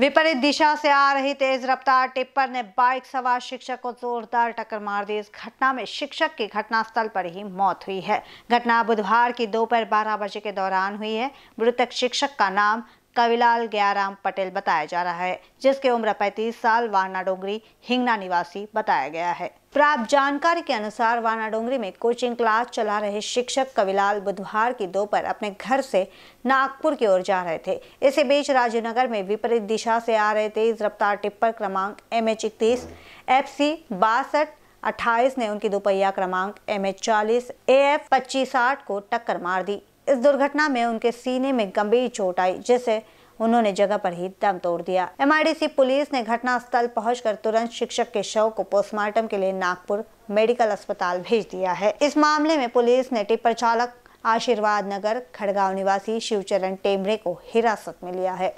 विपरीत दिशा से आ रही तेज रफ्तार टिप्पर ने बाइक सवार शिक्षक को जोरदार टक्कर मार दी इस घटना में शिक्षक की घटनास्थल पर ही मौत हुई है घटना बुधवार की दोपहर 12 बजे के दौरान हुई है मृतक शिक्षक का नाम कविलाल गयाराम पटेल बताया जा रहा है जिसके उम्र 35 साल वारना डोंगरी हिंगना निवासी बताया गया है प्राप्त जानकारी के अनुसार वारना डोंगरी में कोचिंग क्लास चला रहे शिक्षक कविलाल बुधवार की दोपहर अपने घर से नागपुर की ओर जा रहे थे इसी बीच राजीवनगर में विपरीत दिशा से आ रहे तेज रफ्तार टिप्पर क्रमांक एम एच इकतीस एफ सी बासठ ने उनकी दोपहिया क्रमांक एम एच चालीस ए एफ पच्चीस को टक्कर मार दी इस दुर्घटना में उनके सीने में गंभीर चोट आई जिससे उन्होंने जगह पर ही दम तोड़ दिया एम पुलिस ने घटना स्थल पहुंचकर तुरंत शिक्षक के शव को पोस्टमार्टम के लिए नागपुर मेडिकल अस्पताल भेज दिया है इस मामले में पुलिस ने टिप्पर चालक आशीर्वाद नगर खड़गांव निवासी शिवचरण टेमरे को हिरासत में लिया है